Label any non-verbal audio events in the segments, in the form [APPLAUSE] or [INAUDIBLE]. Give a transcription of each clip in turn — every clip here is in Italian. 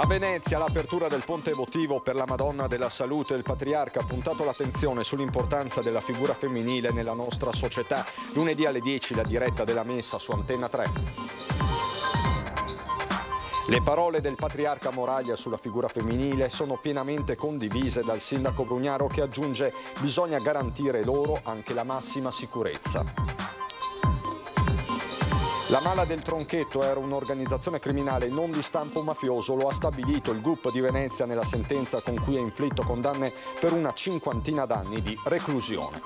A Venezia l'apertura del ponte emotivo per la Madonna della Salute il Patriarca ha puntato l'attenzione sull'importanza della figura femminile nella nostra società. Lunedì alle 10 la diretta della messa su Antenna 3. Le parole del patriarca Moraglia sulla figura femminile sono pienamente condivise dal sindaco Brugnaro che aggiunge bisogna garantire loro anche la massima sicurezza. La mala del tronchetto era un'organizzazione criminale non di stampo mafioso, lo ha stabilito il GUP di Venezia nella sentenza con cui ha inflitto condanne per una cinquantina d'anni di reclusione.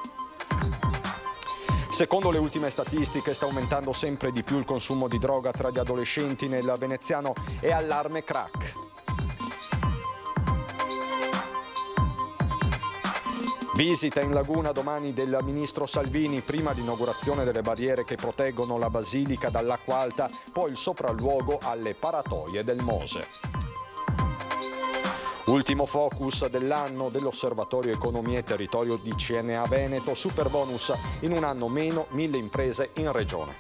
Secondo le ultime statistiche sta aumentando sempre di più il consumo di droga tra gli adolescenti nel veneziano e allarme crack. Visita in laguna domani del ministro Salvini, prima l'inaugurazione delle barriere che proteggono la basilica dall'acqua alta, poi il sopralluogo alle paratoie del Mose. Ultimo focus dell'anno dell'Osservatorio Economia e Territorio di CNA Veneto, Superbonus, in un anno meno mille imprese in regione.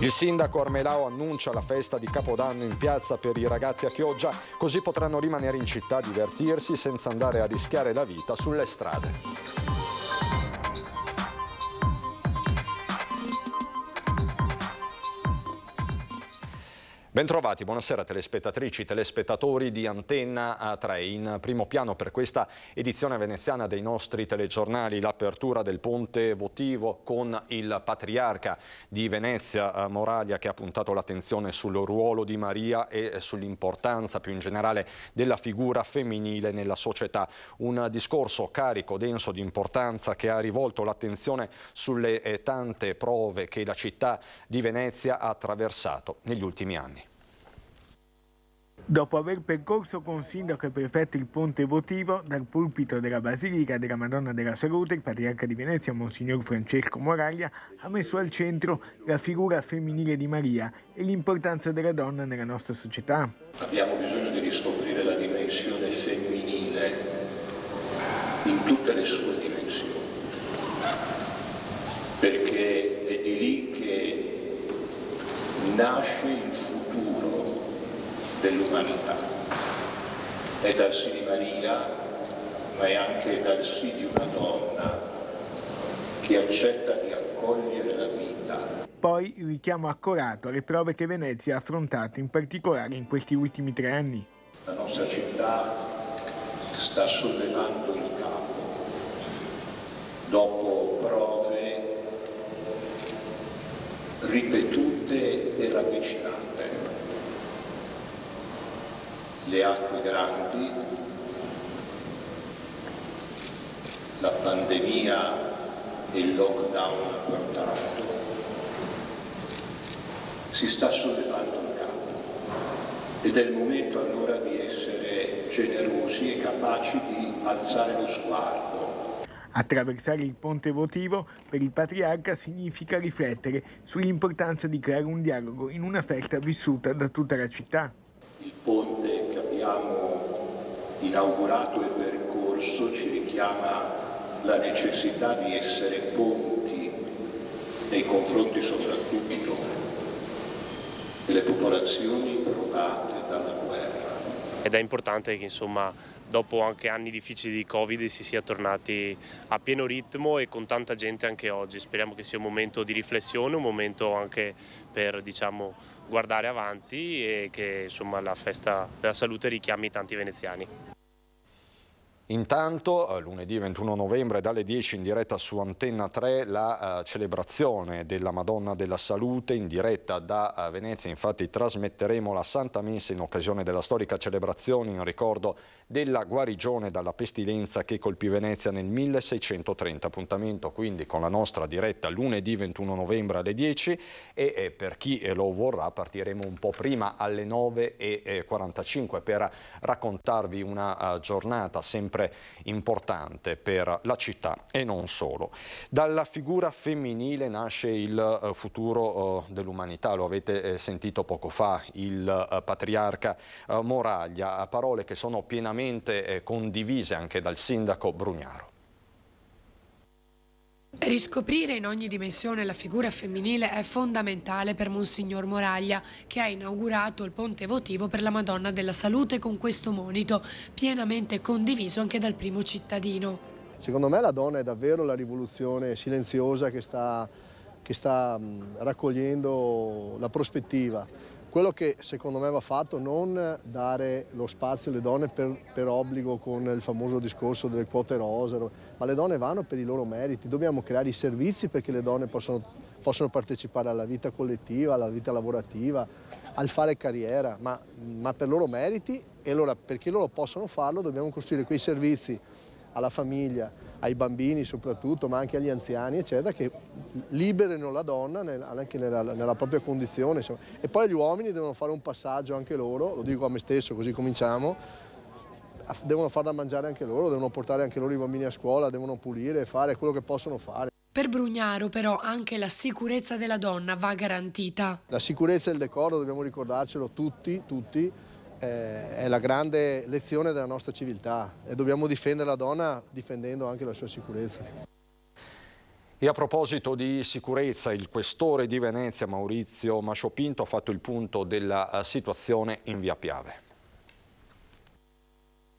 Il sindaco Armelao annuncia la festa di Capodanno in piazza per i ragazzi a Chioggia, così potranno rimanere in città a divertirsi senza andare a rischiare la vita sulle strade. Bentrovati, buonasera telespettatrici, telespettatori di Antenna a 3. In primo piano per questa edizione veneziana dei nostri telegiornali l'apertura del ponte votivo con il patriarca di Venezia, eh, Moralia, che ha puntato l'attenzione sul ruolo di Maria e sull'importanza più in generale della figura femminile nella società. Un discorso carico, denso di importanza che ha rivolto l'attenzione sulle eh, tante prove che la città di Venezia ha attraversato negli ultimi anni. Dopo aver percorso con sindaco e prefetto il ponte votivo, dal pulpito della Basilica della Madonna della Salute, il patriarca di Venezia, Monsignor Francesco Moraglia, ha messo al centro la figura femminile di Maria e l'importanza della donna nella nostra società. Abbiamo bisogno di riscoprire la dimensione femminile in tutte le sue dimensioni, perché è di lì che nasce il dell'umanità. È dal sì di Maria, ma è anche dal sì di una donna che accetta di accogliere la vita. Poi richiamo accorato alle prove che Venezia ha affrontato, in particolare in questi ultimi tre anni. La nostra città sta sollevando il capo dopo prove ripetute e ravvicinate le acque grandi, la pandemia e il lockdown ha portato, si sta sollevando un campo ed è il momento allora di essere generosi e capaci di alzare lo sguardo Attraversare il ponte votivo per il patriarca significa riflettere sull'importanza di creare un dialogo in una festa vissuta da tutta la città. Il ponte inaugurato il percorso ci richiama la necessità di essere ponti nei confronti soprattutto delle popolazioni provate dalla guerra ed è importante che insomma, dopo anche anni difficili di Covid si sia tornati a pieno ritmo e con tanta gente anche oggi. Speriamo che sia un momento di riflessione, un momento anche per diciamo, guardare avanti e che insomma, la festa della salute richiami tanti veneziani. Intanto eh, lunedì 21 novembre dalle 10 in diretta su Antenna 3 la uh, celebrazione della Madonna della Salute in diretta da uh, Venezia, infatti trasmetteremo la Santa Messa in occasione della storica celebrazione in ricordo della guarigione dalla pestilenza che colpì Venezia nel 1630, appuntamento quindi con la nostra diretta lunedì 21 novembre alle 10 e eh, per chi lo vorrà partiremo un po' prima alle 9.45 per raccontarvi una uh, giornata sempre sempre importante per la città e non solo. Dalla figura femminile nasce il eh, futuro eh, dell'umanità, lo avete eh, sentito poco fa, il patriarca Moraglia, parole che sono pienamente condivise anche dal sindaco Brugnaro. Riscoprire in ogni dimensione la figura femminile è fondamentale per Monsignor Moraglia, che ha inaugurato il ponte votivo per la Madonna della Salute con questo monito, pienamente condiviso anche dal primo cittadino. Secondo me la donna è davvero la rivoluzione silenziosa che sta, che sta mm, raccogliendo la prospettiva. Quello che secondo me va fatto è non dare lo spazio alle donne per, per obbligo con il famoso discorso delle quote rosee, ma le donne vanno per i loro meriti, dobbiamo creare i servizi perché le donne possono, possano partecipare alla vita collettiva, alla vita lavorativa, al fare carriera, ma, ma per loro meriti e allora perché loro possano farlo dobbiamo costruire quei servizi alla famiglia, ai bambini soprattutto, ma anche agli anziani, eccetera, che liberino la donna nel, anche nella, nella, propria condizione. Insomma. E poi gli uomini devono fare un passaggio anche loro, lo dico a me stesso così cominciamo, devono far da mangiare anche loro, devono portare anche loro i bambini a scuola, devono pulire, fare quello che possono fare. Per Brugnaro però anche la sicurezza della donna va garantita. La sicurezza e il decoro, dobbiamo ricordarcelo tutti, tutti, eh, è la grande lezione della nostra civiltà e dobbiamo difendere la donna difendendo anche la sua sicurezza. E a proposito di sicurezza, il questore di Venezia Maurizio Masciopinto ha fatto il punto della eh, situazione in via Piave.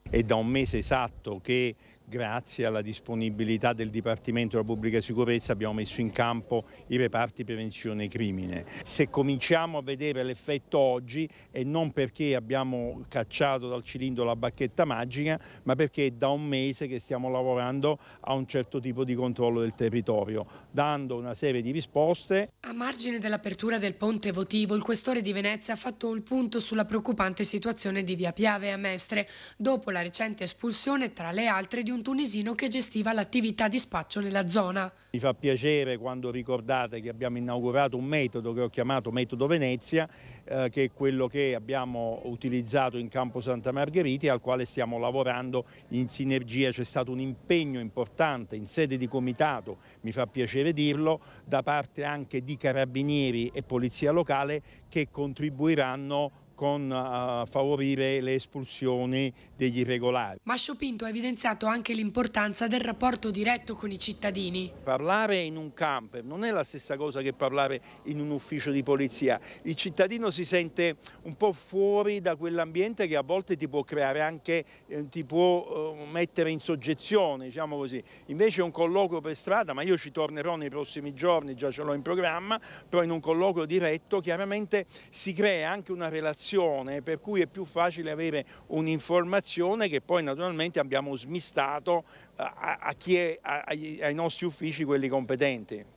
È da un mese esatto che Grazie alla disponibilità del Dipartimento della Pubblica Sicurezza abbiamo messo in campo i reparti prevenzione crimine. Se cominciamo a vedere l'effetto oggi è non perché abbiamo cacciato dal cilindro la bacchetta magica, ma perché è da un mese che stiamo lavorando a un certo tipo di controllo del territorio, dando una serie di risposte. A margine dell'apertura del ponte votivo, il questore di Venezia ha fatto il punto sulla preoccupante situazione di Via Piave a Mestre, dopo la recente espulsione tra le altre di un un tunisino che gestiva l'attività di spaccio nella zona. Mi fa piacere quando ricordate che abbiamo inaugurato un metodo che ho chiamato Metodo Venezia, eh, che è quello che abbiamo utilizzato in campo Santa Margherita e al quale stiamo lavorando in sinergia. C'è stato un impegno importante in sede di comitato, mi fa piacere dirlo, da parte anche di carabinieri e polizia locale che contribuiranno con uh, favorire le espulsioni degli irregolari. Mascio Pinto ha evidenziato anche l'importanza del rapporto diretto con i cittadini. Parlare in un camper non è la stessa cosa che parlare in un ufficio di polizia. Il cittadino si sente un po' fuori da quell'ambiente che a volte ti può creare anche, eh, ti può eh, mettere in soggezione, diciamo così. Invece un colloquio per strada, ma io ci tornerò nei prossimi giorni, già ce l'ho in programma, però in un colloquio diretto chiaramente si crea anche una relazione informazione, per cui è più facile avere un'informazione che poi naturalmente abbiamo smistato eh, a, a è, ai, ai nostri uffici quelli competenti.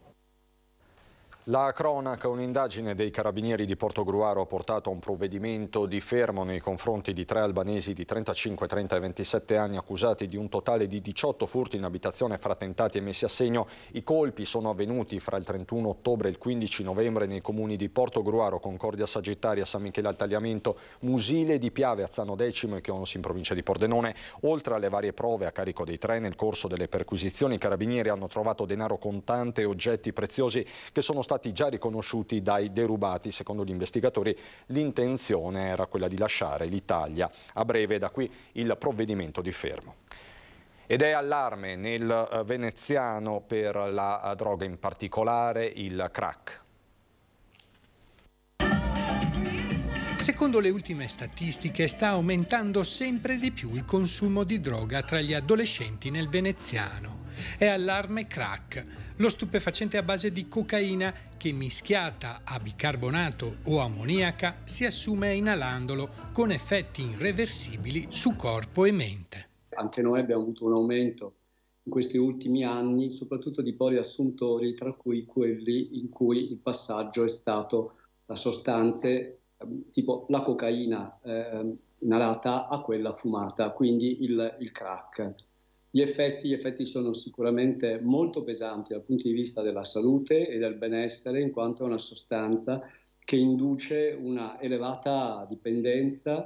La cronaca, un'indagine dei carabinieri di Portogruaro ha portato a un provvedimento di fermo nei confronti di tre albanesi di 35, 30 e 27 anni accusati di un totale di 18 furti in abitazione fra tentati e messi a segno. I colpi sono avvenuti fra il 31 ottobre e il 15 novembre nei comuni di Portogruaro, Concordia Sagittaria, San Michele al Tagliamento, Musile di Piave, Azzano Decimo e Chionos in provincia di Pordenone. Oltre alle varie prove a carico dei tre, nel corso delle perquisizioni i carabinieri hanno trovato denaro contante e oggetti preziosi che sono stati stati già riconosciuti dai derubati. Secondo gli investigatori l'intenzione era quella di lasciare l'Italia. A breve da qui il provvedimento di fermo. Ed è allarme nel eh, veneziano per la eh, droga, in particolare il crack. Secondo le ultime statistiche sta aumentando sempre di più il consumo di droga tra gli adolescenti nel veneziano è allarme crack, lo stupefacente a base di cocaina che mischiata a bicarbonato o ammoniaca si assume inalandolo con effetti irreversibili su corpo e mente. Anche noi abbiamo avuto un aumento in questi ultimi anni, soprattutto di assuntori, tra cui quelli in cui il passaggio è stato da sostanze ehm, tipo la cocaina eh, inalata a quella fumata, quindi il, il crack. Gli effetti, gli effetti, sono sicuramente molto pesanti dal punto di vista della salute e del benessere, in quanto è una sostanza che induce una elevata dipendenza,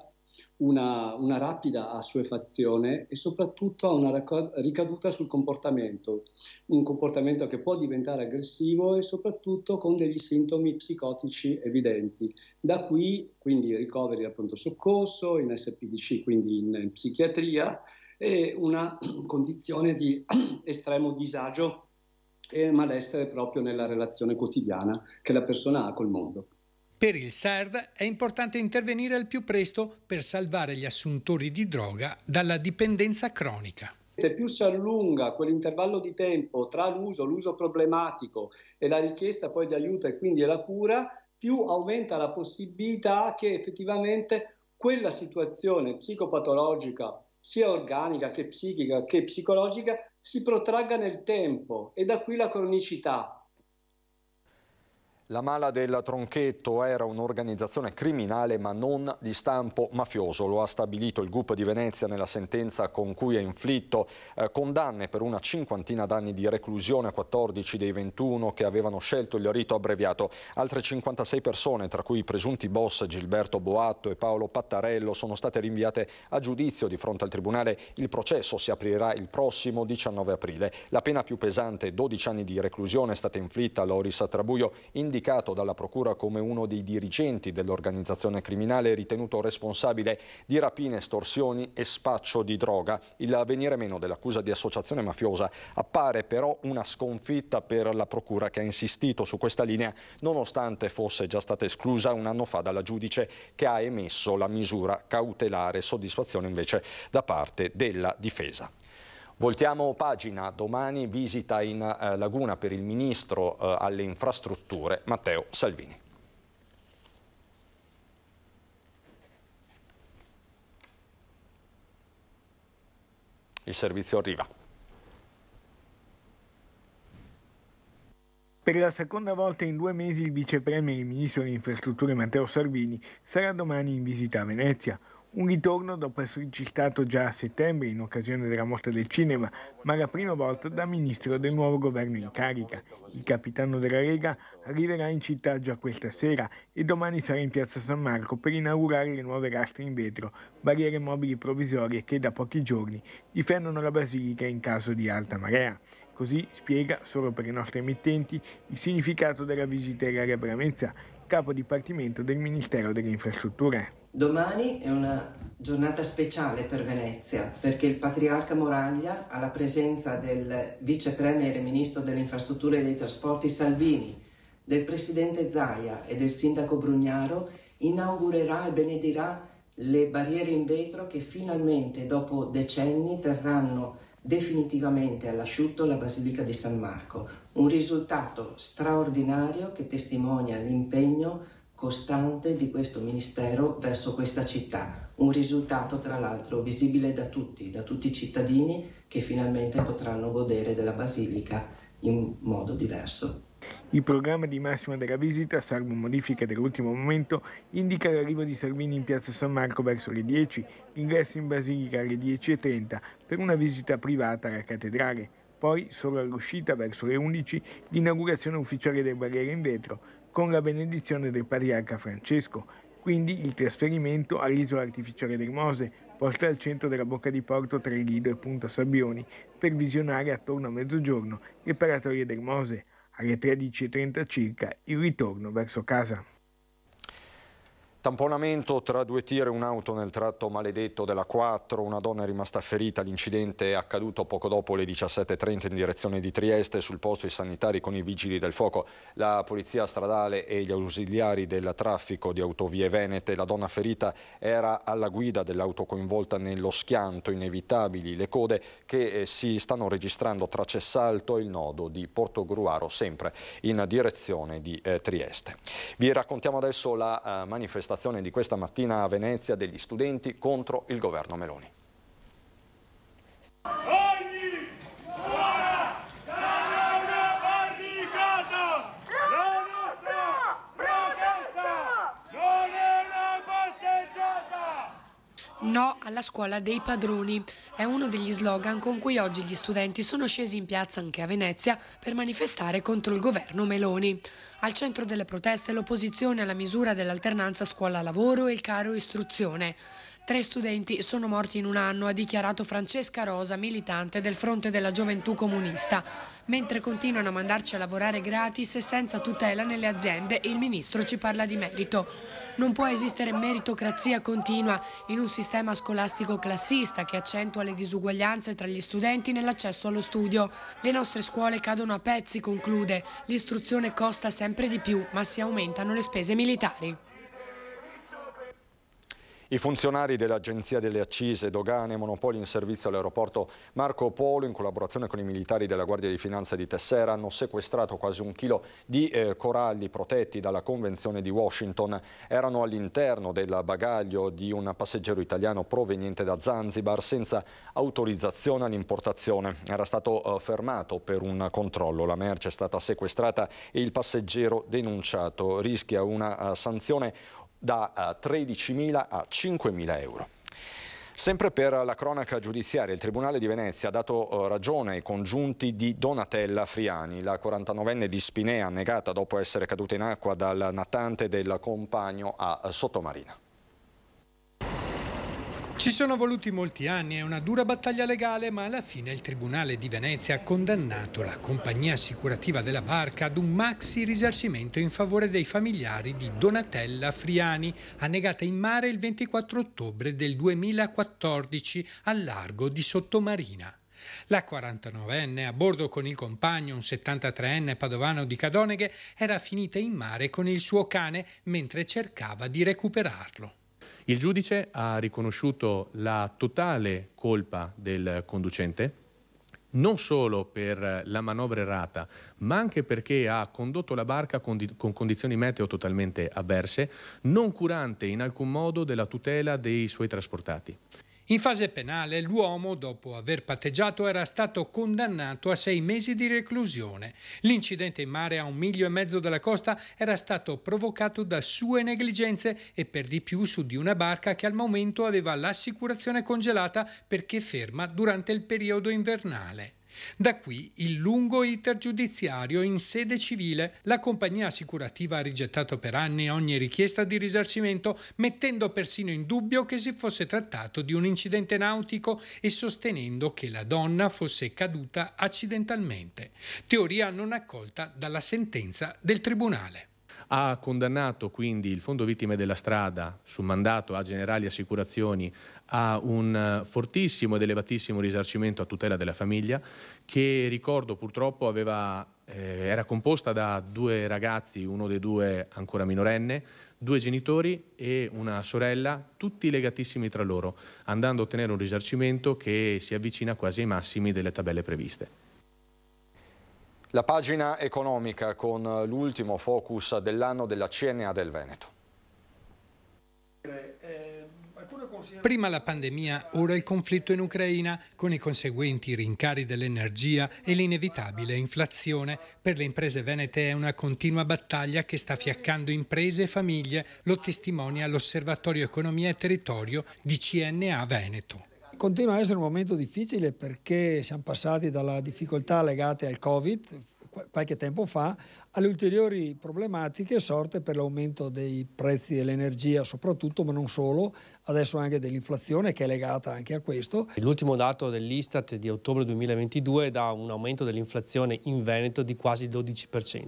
una, una rapida assuefazione e soprattutto ha una ricaduta sul comportamento, un comportamento che può diventare aggressivo e soprattutto con degli sintomi psicotici evidenti. Da qui quindi ricoveri al pronto soccorso, in SPDC, quindi in psichiatria e una condizione di [CLEARS THROAT] estremo disagio e malessere proprio nella relazione quotidiana che la persona ha col mondo. Per il SARD è importante intervenire al più presto per salvare gli assuntori di droga dalla dipendenza cronica. Se più si allunga quell'intervallo di tempo tra l'uso, l'uso problematico e la richiesta poi di aiuto e quindi la cura, più aumenta la possibilità che effettivamente quella situazione psicopatologica sia organica che psichica che psicologica, si protragga nel tempo e da qui la cronicità, la Mala del Tronchetto era un'organizzazione criminale ma non di stampo mafioso, lo ha stabilito il GUP di Venezia nella sentenza con cui ha inflitto eh, condanne per una cinquantina d'anni di reclusione a 14 dei 21 che avevano scelto il rito abbreviato. Altre 56 persone, tra cui i presunti boss Gilberto Boatto e Paolo Pattarello, sono state rinviate a giudizio di fronte al Tribunale. Il processo si aprirà il prossimo 19 aprile. La pena più pesante, 12 anni di reclusione, è stata inflitta a Loris Attrabuio, indicata indicato dalla Procura come uno dei dirigenti dell'organizzazione criminale ritenuto responsabile di rapine, estorsioni e spaccio di droga. Il venire meno dell'accusa di associazione mafiosa appare però una sconfitta per la Procura che ha insistito su questa linea nonostante fosse già stata esclusa un anno fa dalla giudice che ha emesso la misura cautelare. Soddisfazione invece da parte della difesa. Voltiamo pagina, domani visita in eh, Laguna per il Ministro eh, alle infrastrutture Matteo Salvini. Il servizio arriva. Per la seconda volta in due mesi il vicepremier e il ministro delle infrastrutture Matteo Salvini sarà domani in visita a Venezia. Un ritorno dopo esserci stato già a settembre in occasione della mostra del cinema, ma la prima volta da ministro del nuovo governo in carica. Il capitano della Lega arriverà in città già questa sera e domani sarà in piazza San Marco per inaugurare le nuove lastre in vetro, barriere mobili provvisorie che da pochi giorni difendono la basilica in caso di alta marea. Così spiega, solo per i nostri emittenti, il significato della visita area Bramezza, capo dipartimento del Ministero delle Infrastrutture. Domani è una giornata speciale per Venezia perché il patriarca Moraglia, alla presenza del vice premier e ministro delle infrastrutture e dei trasporti Salvini, del presidente Zaia e del sindaco Brugnaro, inaugurerà e benedirà le barriere in vetro che finalmente dopo decenni terranno definitivamente all'asciutto la Basilica di San Marco, un risultato straordinario che testimonia l'impegno costante di questo Ministero verso questa città, un risultato tra l'altro visibile da tutti, da tutti i cittadini che finalmente potranno godere della Basilica in modo diverso. Il programma di massima della visita, salvo modifiche dell'ultimo momento, indica l'arrivo di Salvini in piazza San Marco verso le 10, l'ingresso in Basilica alle 10.30 per una visita privata alla cattedrale, poi solo all'uscita verso le 11 l'inaugurazione ufficiale del barriere in vetro con la benedizione del patriarca Francesco. Quindi il trasferimento all'isola artificiale del Mose, posta al centro della bocca di porto tra Lido e Punta Sabbioni, per visionare attorno a mezzogiorno le paratorie Mose. Alle 13.30 circa il ritorno verso casa. Tamponamento tra due tir e un'auto nel tratto maledetto della 4, una donna è rimasta ferita, l'incidente è accaduto poco dopo le 17.30 in direzione di Trieste, sul posto i sanitari con i vigili del fuoco, la polizia stradale e gli ausiliari del traffico di autovie venete, la donna ferita era alla guida dell'auto coinvolta nello schianto, inevitabili le code che eh, si stanno registrando tra Cessalto e il nodo di Porto Gruaro, sempre in direzione di eh, Trieste. Vi raccontiamo adesso la eh, manifestazione manifestazione di questa mattina a Venezia degli studenti contro il governo Meloni. alla scuola dei padroni. È uno degli slogan con cui oggi gli studenti sono scesi in piazza anche a Venezia per manifestare contro il governo Meloni. Al centro delle proteste l'opposizione alla misura dell'alternanza scuola-lavoro e il caro istruzione. Tre studenti sono morti in un anno, ha dichiarato Francesca Rosa, militante del Fronte della Gioventù Comunista. Mentre continuano a mandarci a lavorare gratis e senza tutela nelle aziende, il ministro ci parla di merito. Non può esistere meritocrazia continua in un sistema scolastico classista che accentua le disuguaglianze tra gli studenti nell'accesso allo studio. Le nostre scuole cadono a pezzi, conclude. L'istruzione costa sempre di più, ma si aumentano le spese militari. I funzionari dell'Agenzia delle Accise, Dogane e Monopoli in servizio all'aeroporto Marco Polo, in collaborazione con i militari della Guardia di Finanza di Tessera, hanno sequestrato quasi un chilo di eh, coralli protetti dalla Convenzione di Washington. Erano all'interno del bagaglio di un passeggero italiano proveniente da Zanzibar senza autorizzazione all'importazione. Era stato eh, fermato per un controllo. La merce è stata sequestrata e il passeggero denunciato. Rischia una uh, sanzione da 13.000 eh, a 5.000 euro. Sempre per la cronaca giudiziaria, il Tribunale di Venezia ha dato eh, ragione ai congiunti di Donatella Friani, la 49enne di Spinea, negata dopo essere caduta in acqua dal natante del compagno a eh, Sottomarina. Ci sono voluti molti anni e una dura battaglia legale, ma alla fine il Tribunale di Venezia ha condannato la compagnia assicurativa della barca ad un maxi risarcimento in favore dei familiari di Donatella Friani, annegata in mare il 24 ottobre del 2014 al largo di Sottomarina. La 49enne, a bordo con il compagno, un 73enne padovano di Cadoneghe, era finita in mare con il suo cane mentre cercava di recuperarlo. Il giudice ha riconosciuto la totale colpa del conducente, non solo per la manovra errata, ma anche perché ha condotto la barca con, con, condizioni meteo totalmente avverse, non curante in alcun modo della tutela dei suoi trasportati. In fase penale l'uomo, dopo aver patteggiato, era stato condannato a sei mesi di reclusione. L'incidente in mare a un miglio e mezzo dalla costa era stato provocato da sue negligenze e per di più su di una barca che al momento aveva l'assicurazione congelata perché ferma durante il periodo invernale. Da qui il lungo iter giudiziario in sede civile. La compagnia assicurativa ha rigettato per anni ogni richiesta di risarcimento, mettendo persino in dubbio che si fosse trattato di un incidente nautico e sostenendo che la donna fosse caduta accidentalmente. Teoria non accolta dalla sentenza del Tribunale ha condannato quindi il Fondo Vittime della Strada su mandato a Generali Assicurazioni a un eh, fortissimo ed elevatissimo risarcimento a tutela della famiglia che ricordo purtroppo aveva, eh, era composta da due ragazzi, uno dei due ancora minorenne, due genitori e una sorella, tutti legatissimi tra loro, andando a ottenere un risarcimento che si avvicina quasi ai massimi delle tabelle previste. La pagina economica con l'ultimo focus dell'anno della CNA del Veneto. Prima la pandemia, ora il conflitto in Ucraina, con i conseguenti rincari dell'energia e l'inevitabile inflazione. Per le imprese venete è una continua battaglia che sta fiaccando imprese e famiglie, lo testimonia l'Osservatorio Economia e Territorio di CNA Veneto continua a essere un momento difficile perché siamo passati dalla difficoltà legate al Covid qualche tempo fa alle ulteriori problematiche sorte per l'aumento dei prezzi dell'energia soprattutto, ma non solo, adesso anche dell'inflazione che è legata anche a questo. L'ultimo dato dell'Istat di ottobre 2022 dà un aumento dell'inflazione in Veneto di quasi 12%,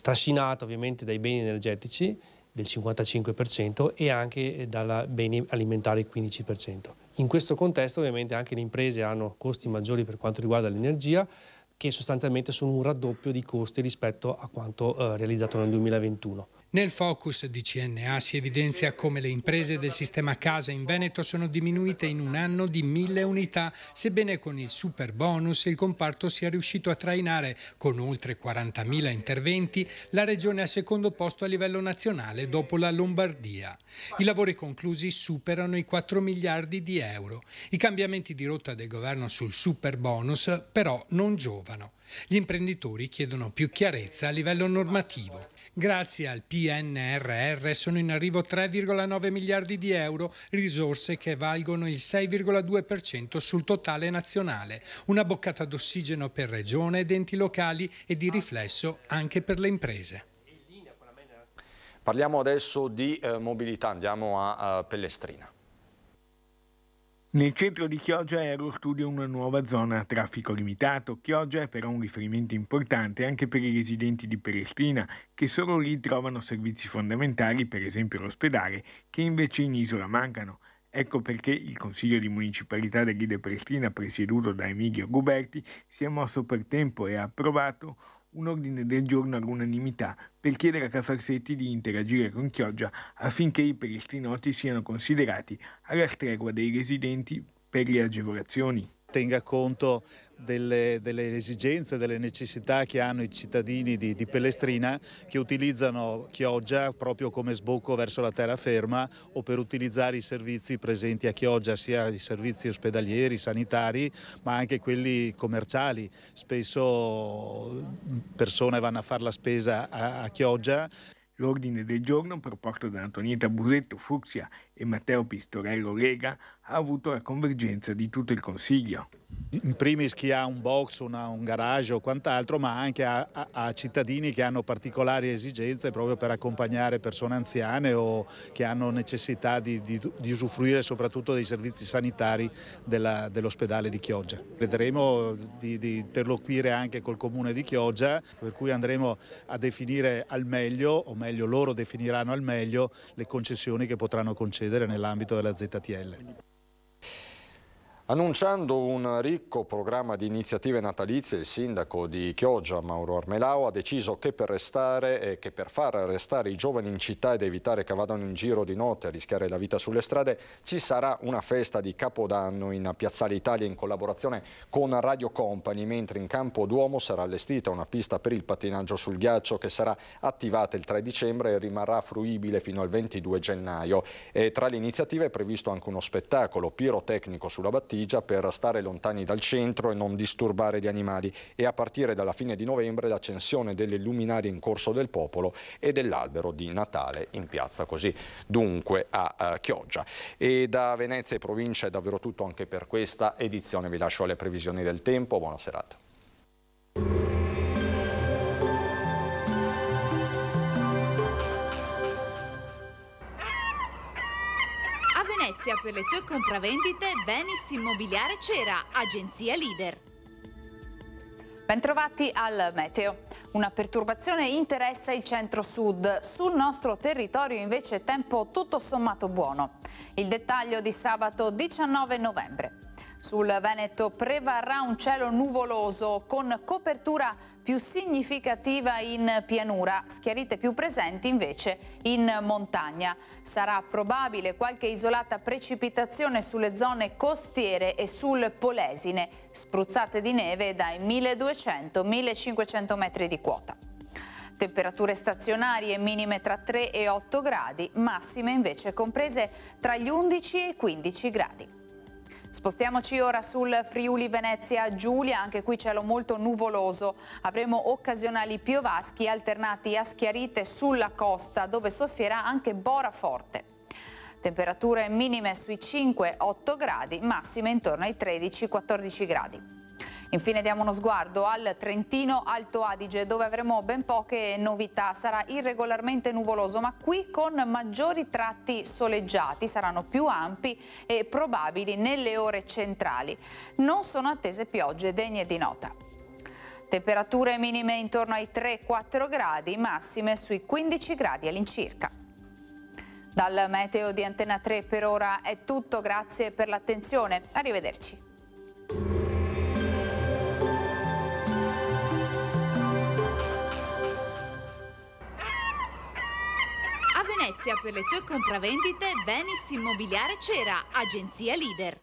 trascinato ovviamente dai beni energetici del 55% e anche dai beni alimentari 15%. In questo contesto ovviamente anche le imprese hanno costi maggiori per quanto riguarda l'energia che sostanzialmente sono un raddoppio di costi rispetto a quanto eh, realizzato nel 2021. Nel focus di CNA si evidenzia come le imprese del sistema casa in Veneto sono diminuite in un anno di mille unità, sebbene con il super bonus il comparto sia riuscito a trainare con oltre 40.000 interventi la regione al secondo posto a livello nazionale dopo la Lombardia. I lavori conclusi superano i 4 miliardi di euro. I cambiamenti di rotta del governo sul super bonus però non giovano. Gli imprenditori chiedono più chiarezza a livello normativo. Grazie al PNRR sono in arrivo 3,9 miliardi di euro, risorse che valgono il 6,2% sul totale nazionale, una boccata d'ossigeno per regione ed enti locali e di riflesso anche per le imprese. Parliamo adesso di eh, mobilità, andiamo a, a Pellestrina. Nel centro di Chioggia studio una nuova zona a traffico limitato. Chioggia è però un riferimento importante anche per i residenti di Pellestrina, che solo lì trovano servizi fondamentali, per esempio l'ospedale, che invece in isola mancano. Ecco perché il Consiglio di Municipalità del Guide Pellestrina, presieduto da Emilio Guberti, si è mosso per tempo e ha approvato un ordine del giorno all'unanimità per chiedere a Cafarsetti di interagire con Chioggia affinché i palestinoti siano considerati alla stregua dei residenti per le agevolazioni. Tenga conto delle, delle, esigenze, delle necessità che hanno i cittadini di, di, Pellestrina che utilizzano Chioggia proprio come sbocco verso la terraferma o per utilizzare i servizi presenti a Chioggia, sia i servizi ospedalieri, sanitari, ma anche quelli commerciali. Spesso persone vanno a fare la spesa a, a Chioggia. L'ordine del giorno proposto da Antonietta Busetto, Fuxia e Matteo Pistorello Lega ha avuto la convergenza di tutto il Consiglio. In primis chi ha un box, una, un garage o quant'altro, ma anche a, a, a, cittadini che hanno particolari esigenze proprio per accompagnare persone anziane o che hanno necessità di, di, di usufruire soprattutto dei servizi sanitari dell'ospedale di Chioggia. Vedremo di, di interloquire anche col comune di Chioggia, per cui andremo a definire al meglio, o meglio loro definiranno al meglio, le concessioni che potranno concedere procedere nell'ambito della ZTL. Annunciando un ricco programma di iniziative natalizie, il sindaco di Chioggia, Mauro Armelao, ha deciso che per, restare, che per far restare i giovani in città ed evitare che vadano in giro di notte a rischiare la vita sulle strade, ci sarà una festa di Capodanno in Piazzale Italia in collaborazione con Radio Company, mentre in Campo Duomo sarà allestita una pista per il pattinaggio sul ghiaccio che sarà attivata il 3 dicembre e rimarrà fruibile fino al 22 gennaio. E tra le iniziative è previsto anche uno spettacolo pirotecnico sulla battaglia grigia per stare lontani dal centro e non disturbare gli animali e a partire dalla fine di novembre l'accensione delle luminarie in corso del popolo e dell'albero di Natale in piazza così dunque a eh, Chioggia. E da Venezia e provincia è davvero tutto anche per questa edizione, vi lascio alle previsioni del tempo, buona serata. Agenzia per le tue compravendite Venis Immobiliare Cera, agenzia leader. Bentrovati al Meteo. Una perturbazione interessa il centro-sud, sul nostro territorio invece tempo tutto sommato buono. Il dettaglio di sabato 19 novembre. Sul Veneto prevarrà un cielo nuvoloso con copertura più significativa in pianura, schiarite più presenti invece in montagna. Sarà probabile qualche isolata precipitazione sulle zone costiere e sul Polesine, spruzzate di neve dai 1200-1500 metri di quota. Temperature stazionarie minime tra 3 e 8 gradi, massime invece comprese tra gli 11 e i 15 gradi. Spostiamoci ora sul Friuli Venezia Giulia, anche qui cielo molto nuvoloso. Avremo occasionali piovaschi alternati a schiarite sulla costa dove soffierà anche bora forte. Temperature minime sui 5-8 gradi, massime intorno ai 13-14 gradi. Infine diamo uno sguardo al Trentino Alto Adige dove avremo ben poche novità. Sarà irregolarmente nuvoloso ma qui con maggiori tratti soleggiati saranno più ampi e probabili nelle ore centrali. Non sono attese piogge degne di nota. Temperature minime intorno ai 3-4 gradi, massime sui 15 gradi all'incirca. Dal meteo di Antena 3 per ora è tutto, grazie per l'attenzione, arrivederci. Venezia per le tue compravendite Venice Immobiliare Cera, agenzia leader.